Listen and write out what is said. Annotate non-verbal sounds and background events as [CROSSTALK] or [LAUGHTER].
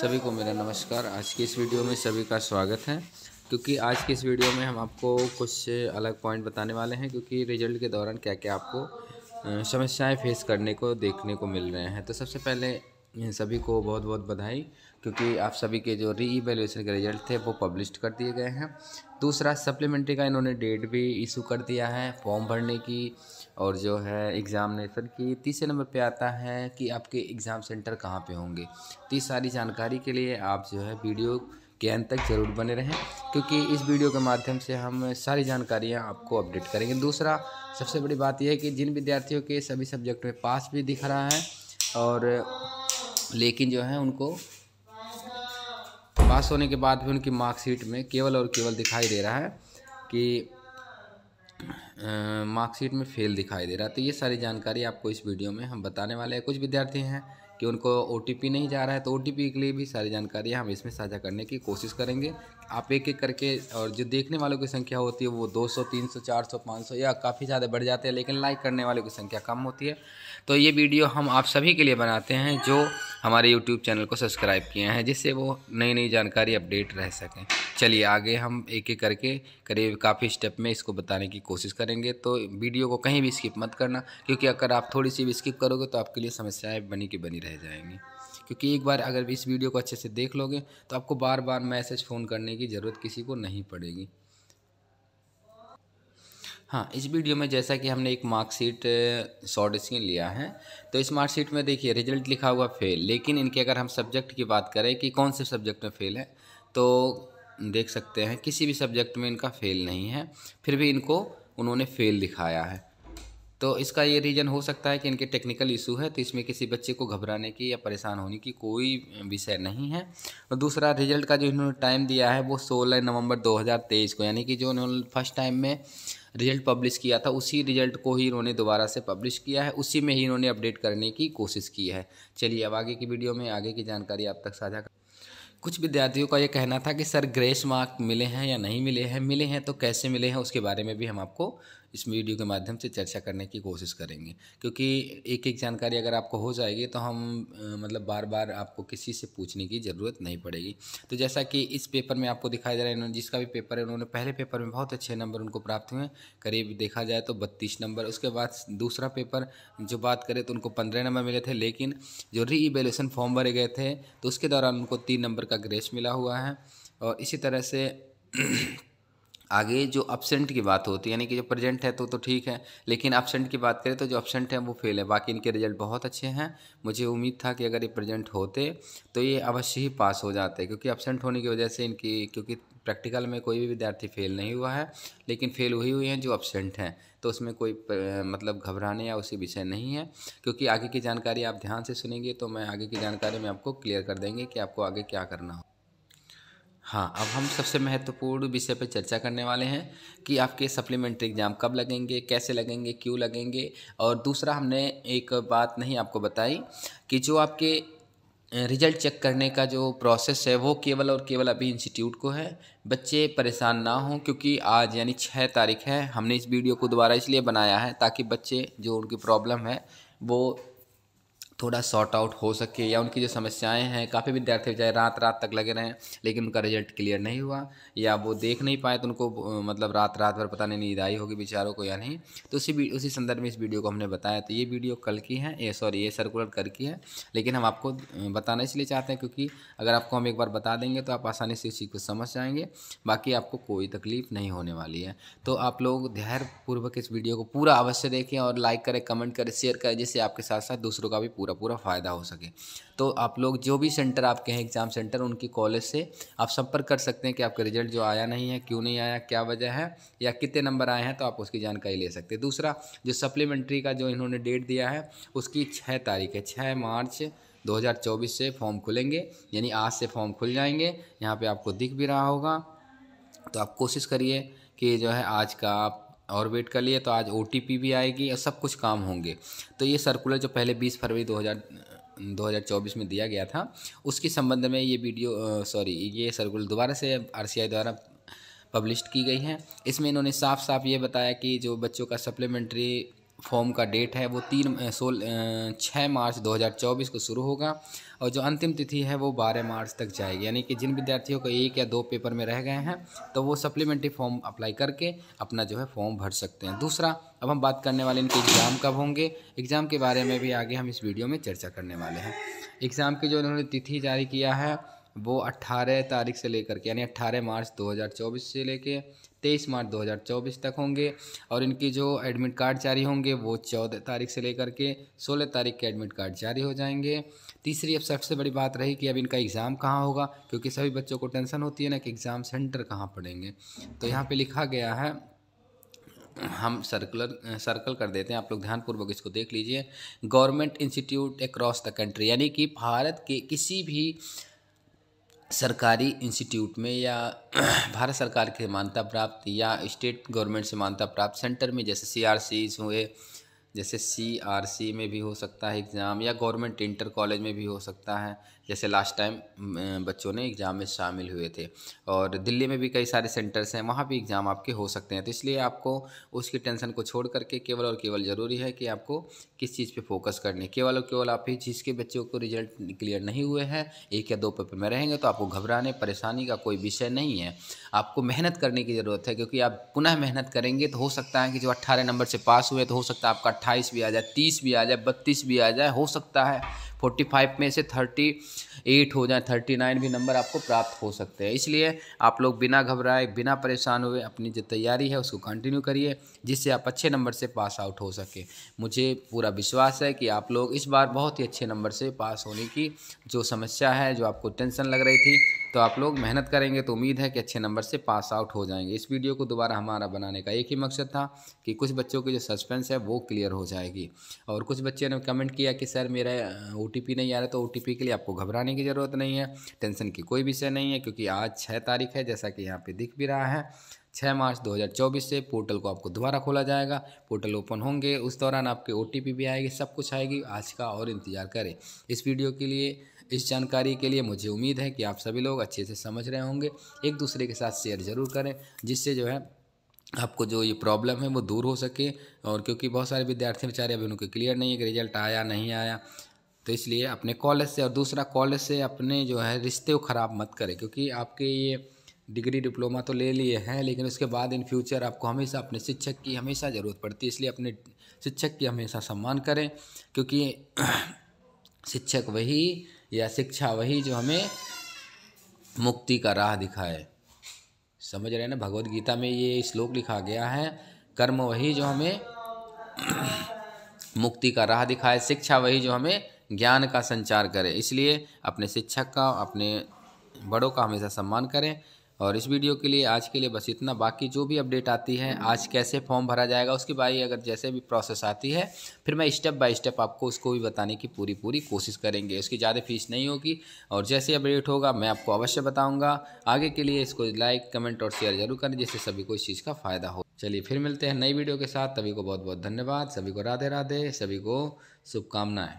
सभी को मेरा नमस्कार आज की इस वीडियो में सभी का स्वागत है क्योंकि आज की इस वीडियो में हम आपको कुछ अलग पॉइंट बताने वाले हैं क्योंकि रिजल्ट के दौरान क्या क्या आपको समस्याएं फेस करने को देखने को मिल रहे हैं तो सबसे पहले इन सभी को बहुत बहुत बधाई क्योंकि आप सभी के जो री इवेल्यूशन के रिजल्ट थे वो पब्लिश कर दिए गए हैं दूसरा सप्लीमेंट्री का इन्होंने डेट भी इशू कर दिया है फॉर्म भरने की और जो है एग्ज़ामिनेशन की तीसरे नंबर पे आता है कि आपके एग्ज़ाम सेंटर कहाँ पे होंगे तो इस सारी जानकारी के लिए आप जो है वीडियो के अंत तक ज़रूर बने रहें क्योंकि इस वीडियो के माध्यम से हम सारी जानकारियाँ आपको अपडेट करेंगे दूसरा सबसे बड़ी बात यह है कि जिन विद्यार्थियों के सभी सब्जेक्ट में पास भी दिख रहा है और लेकिन जो है उनको पास होने के बाद भी उनकी मार्कशीट में केवल और केवल दिखाई दे रहा है कि मार्कशीट में फेल दिखाई दे रहा है तो ये सारी जानकारी आपको इस वीडियो में हम बताने वाले हैं कुछ विद्यार्थी हैं कि उनको ओ नहीं जा रहा है तो ओ के लिए भी सारी जानकारियाँ हम इसमें साझा करने की कोशिश करेंगे आप एक एक करके और जो देखने वालों की संख्या होती है वो 200, 300, 400, 500 या काफ़ी ज़्यादा बढ़ जाते हैं लेकिन लाइक करने वालों की संख्या कम होती है तो ये वीडियो हम आप सभी के लिए बनाते हैं जो हमारे यूट्यूब चैनल को सब्सक्राइब किए हैं जिससे वो नई नई जानकारी अपडेट रह सकें चलिए आगे हम एक एक करके करीब काफ़ी स्टेप में इसको बताने की कोशिश करेंगे तो वीडियो को कहीं भी स्किप मत करना क्योंकि अगर आप थोड़ी सी भी स्किप करोगे तो आपके लिए समस्याएं बनी की बनी रह जाएंगी क्योंकि एक बार अगर इस वीडियो को अच्छे से देख लोगे तो आपको बार बार मैसेज फ़ोन करने की ज़रूरत किसी को नहीं पड़ेगी हाँ इस वीडियो में जैसा कि हमने एक मार्कशीट शॉर्ट स्क्रीन लिया है तो इस मार्कशीट में देखिए रिजल्ट लिखा हुआ फेल लेकिन इनके अगर हम सब्जेक्ट की बात करें कि कौन से सब्जेक्ट में फ़ेल है तो देख सकते हैं किसी भी सब्जेक्ट में इनका फेल नहीं है फिर भी इनको उन्होंने फेल दिखाया है तो इसका ये रीज़न हो सकता है कि इनके टेक्निकल इशू है तो इसमें किसी बच्चे को घबराने की या परेशान होने की कोई विषय नहीं है और दूसरा रिजल्ट का जो इन्होंने टाइम दिया है वो 16 नवंबर 2023 को यानी कि जो इन्होंने फर्स्ट टाइम में रिजल्ट पब्लिश किया था उसी रिजल्ट को ही इन्होंने दोबारा से पब्लिश किया है उसी में ही इन्होंने अपडेट करने की कोशिश की है चलिए अब आगे की वीडियो में आगे की जानकारी आप तक साझा कर कुछ विद्यार्थियों का ये कहना था कि सर ग्रेस मार्क मिले हैं या नहीं मिले हैं मिले हैं तो कैसे मिले हैं उसके बारे में भी हम आपको इस वीडियो के माध्यम से चर्चा करने की कोशिश करेंगे क्योंकि एक एक जानकारी अगर आपको हो जाएगी तो हम मतलब बार बार आपको किसी से पूछने की ज़रूरत नहीं पड़ेगी तो जैसा कि इस पेपर में आपको दिखाया जा रहा है जिसका भी पेपर है उन्होंने पहले पेपर में बहुत अच्छे नंबर उनको प्राप्त हुए करीब देखा जाए तो बत्तीस नंबर उसके बाद दूसरा पेपर जो बात करें तो उनको पंद्रह नंबर मिले थे लेकिन जो री फॉर्म भरे गए थे तो उसके दौरान उनको तीन नंबर का ग्रेस मिला हुआ है और इसी तरह से [CLEARS THROAT] आगे जो अपसेंट की बात होती है यानी कि जो प्रेजेंट है तो तो ठीक है लेकिन अपसेंट की बात करें तो जो अपसेंट है वो फेल है बाकी इनके रिजल्ट बहुत अच्छे हैं मुझे उम्मीद था कि अगर ये प्रेजेंट होते तो ये अवश्य ही पास हो जाते क्योंकि अपसेंट होने की वजह से इनकी क्योंकि प्रैक्टिकल में कोई भी विद्यार्थी फेल नहीं हुआ है लेकिन फेल वही हुए हैं जो अपसेंट हैं तो उसमें कोई मतलब घबराने या उसी विषय नहीं है क्योंकि आगे की जानकारी आप ध्यान से सुनेंगे तो मैं आगे की जानकारी में आपको क्लियर कर देंगे कि आपको आगे क्या करना हो हाँ अब हम सबसे महत्वपूर्ण विषय पर चर्चा करने वाले हैं कि आपके सप्लीमेंट्री एग्ज़ाम कब लगेंगे कैसे लगेंगे क्यों लगेंगे और दूसरा हमने एक बात नहीं आपको बताई कि जो आपके रिजल्ट चेक करने का जो प्रोसेस है वो केवल और केवल अभी इंस्टीट्यूट को है बच्चे परेशान ना हों क्योंकि आज यानी छः तारीख है हमने इस वीडियो को दोबारा इसलिए बनाया है ताकि बच्चे जो उनकी प्रॉब्लम है वो थोड़ा सॉर्ट आउट हो सके या उनकी जो समस्याएं हैं काफ़ी विद्यार्थी चाहे रात रात तक लगे रहें लेकिन उनका रिजल्ट क्लियर नहीं हुआ या वो देख नहीं पाए तो उनको मतलब रात रात भर पता नहीं नींद आई होगी बेचारों को या नहीं तो उसी उसी संदर्भ में इस वीडियो को हमने बताया तो ये वीडियो कल की है ये सॉरी ये सर्कुलर कल की है लेकिन हम आपको बताना इसलिए चाहते हैं क्योंकि अगर आपको हम एक बार बता देंगे तो आप आसानी से इस चीज़ को समझ जाएंगे बाकी आपको कोई तकलीफ नहीं होने वाली है तो आप लोग धैर्यपूर्वक इस वीडियो को पूरा अवश्य देखें और लाइक करें कमेंट करें शेयर करें जिससे आपके साथ साथ दूसरों का भी पूरा पूरा पूरा फ़ायदा हो सके तो आप लोग जो भी सेंटर आपके हैं एग्ज़ाम सेंटर उनकी कॉलेज से आप संपर्क कर सकते हैं कि आपका रिजल्ट जो आया नहीं है क्यों नहीं आया क्या वजह है या कितने नंबर आए हैं तो आप उसकी जानकारी ले सकते हैं दूसरा जो सप्लीमेंट्री का जो इन्होंने डेट दिया है उसकी छः तारीख है छः मार्च 2024 से फॉर्म खुलेंगे यानी आज से फॉर्म खुल जाएंगे यहाँ पे आपको दिख भी रहा होगा तो आप कोशिश करिए कि जो है आज का आप और वेट कर लिए तो आज ओ भी आएगी और सब कुछ काम होंगे तो ये सर्कुलर जो पहले बीस फरवरी दो 2024 में दिया गया था उसके संबंध में ये वीडियो सॉरी ये सर्कुलर दोबारा से आर द्वारा पब्लिश की गई है इसमें इन्होंने साफ साफ ये बताया कि जो बच्चों का सप्लीमेंट्री फॉर्म का डेट है वो तीन सोल छः मार्च 2024 को शुरू होगा और जो अंतिम तिथि है वो 12 मार्च तक जाएगी यानी कि जिन विद्यार्थियों को एक या दो पेपर में रह गए हैं तो वो सप्लीमेंट्री फॉर्म अप्लाई करके अपना जो है फॉर्म भर सकते हैं दूसरा अब हम बात करने वाले इनके एग्ज़ाम कब होंगे एग्ज़ाम के बारे में भी आगे हम इस वीडियो में चर्चा करने वाले हैं एग्ज़ाम की जो इन्होंने तिथि जारी किया है वो 18 तारीख से लेकर के यानी 18 मार्च 2024 से लेके 23 मार्च 2024 तक होंगे और इनकी जो एडमिट कार्ड जारी होंगे वो 14 तारीख से लेकर के 16 तारीख के एडमिट कार्ड जारी हो जाएंगे तीसरी अब सबसे बड़ी बात रही कि अब इनका एग्ज़ाम कहाँ होगा क्योंकि सभी बच्चों को टेंशन होती है ना कि एग्ज़ाम सेंटर कहाँ पड़ेंगे तो यहाँ पर लिखा गया है हम सर्कुलर सर्कल कर देते हैं आप लोग ध्यानपूर्वक इसको देख लीजिए government institute across the country यानी कि भारत के किसी भी सरकारी इंस्टीट्यूट में या [CLEARS THROAT] भारत सरकार के मान्यता प्राप्त या स्टेट गवर्नमेंट से मान्यता प्राप्त सेंटर में जैसे सी आर सी हुए जैसे सी आर सी में भी हो सकता है एग्ज़ाम या गवर्नमेंट इंटर कॉलेज में भी हो सकता है जैसे लास्ट टाइम बच्चों ने एग्ज़ाम में शामिल हुए थे और दिल्ली में भी कई सारे सेंटर्स हैं वहाँ भी एग्ज़ाम आपके हो सकते हैं तो इसलिए आपको उसकी टेंशन को छोड़ करके केवल और केवल ज़रूरी है कि आपको किस चीज़ पर फोकस करने केवल और केवल आप ही जिसके बच्चों को रिजल्ट क्लियर नहीं हुए हैं एक या दो पेपर में रहेंगे तो आपको घबराने परेशानी का कोई विषय नहीं है आपको मेहनत करने की ज़रूरत है क्योंकि आप पुनः मेहनत करेंगे तो हो सकता है कि जो अट्ठारह नंबर से पास हुए तो हो सकता है आपका अट्ठाईस भी आ जाए तीस भी आ जाए बत्तीस भी आ जाए हो सकता है फोर्टी फाइव में से थर्टी एट हो जाए थर्टी नाइन भी नंबर आपको प्राप्त हो सकते हैं इसलिए आप लोग बिना घबराए बिना परेशान हुए अपनी जो तैयारी है उसको कंटिन्यू करिए जिससे आप अच्छे नंबर से पास आउट हो सके मुझे पूरा विश्वास है कि आप लोग इस बार बहुत ही अच्छे नंबर से पास होने की जो समस्या है जो आपको टेंशन लग रही थी तो आप लोग मेहनत करेंगे तो उम्मीद है कि अच्छे नंबर से पास आउट हो जाएंगे इस वीडियो को दोबारा हमारा बनाने का एक ही मकसद था कि कुछ बच्चों की जो सस्पेंस है वो क्लियर हो जाएगी और कुछ बच्चे ने कमेंट किया कि सर मेरा ओ नहीं आ रहा तो ओ के लिए आपको घबराने की ज़रूरत नहीं है टेंशन की कोई विषय नहीं है क्योंकि आज छः तारीख है जैसा कि यहाँ पर दिख भी रहा है छः मार्च 2024 से पोर्टल को आपको दोबारा खोला जाएगा पोर्टल ओपन होंगे उस दौरान आपके ओ भी आएगी सब कुछ आएगी आज का और इंतज़ार करें इस वीडियो के लिए इस जानकारी के लिए मुझे उम्मीद है कि आप सभी लोग अच्छे से समझ रहे होंगे एक दूसरे के साथ शेयर ज़रूर करें जिससे जो है आपको जो ये प्रॉब्लम है वो दूर हो सके और क्योंकि बहुत सारे विद्यार्थी बेचारे अभी उनके क्लियर नहीं है कि रिजल्ट आया नहीं आया तो इसलिए अपने कॉलेज से और दूसरा कॉलेज से अपने जो है रिश्ते को ख़राब मत करें क्योंकि आपके ये डिग्री डिप्लोमा तो ले लिए हैं लेकिन उसके बाद इन फ्यूचर आपको हमेशा अपने शिक्षक की हमेशा ज़रूरत पड़ती है इसलिए अपने शिक्षक की हमेशा सम्मान करें क्योंकि [CLEARS THROAT] शिक्षक वही या शिक्षा वही जो हमें मुक्ति का राह दिखाए समझ रहे हैं ना भगवत गीता में ये श्लोक लिखा गया है कर्म वही जो हमें [CLEARS THROAT] मुक्ति का राह दिखाए शिक्षा वही जो हमें ज्ञान का संचार करे इसलिए अपने शिक्षक का अपने बड़ों का हमेशा सम्मान करें और इस वीडियो के लिए आज के लिए बस इतना बाकी जो भी अपडेट आती है आज कैसे फॉर्म भरा जाएगा उसके बारे अगर जैसे भी प्रोसेस आती है फिर मैं स्टेप बाय स्टेप आपको उसको भी बताने की पूरी पूरी कोशिश करेंगे उसकी ज़्यादा फीस नहीं होगी और जैसे अपडेट होगा मैं आपको अवश्य बताऊँगा आगे के लिए इसको लाइक कमेंट और शेयर जरूर करें जिससे सभी को इस चीज़ का फ़ायदा हो चलिए फिर मिलते हैं नई वीडियो के साथ सभी को बहुत बहुत धन्यवाद सभी को राधे राधे सभी को शुभकामनाएँ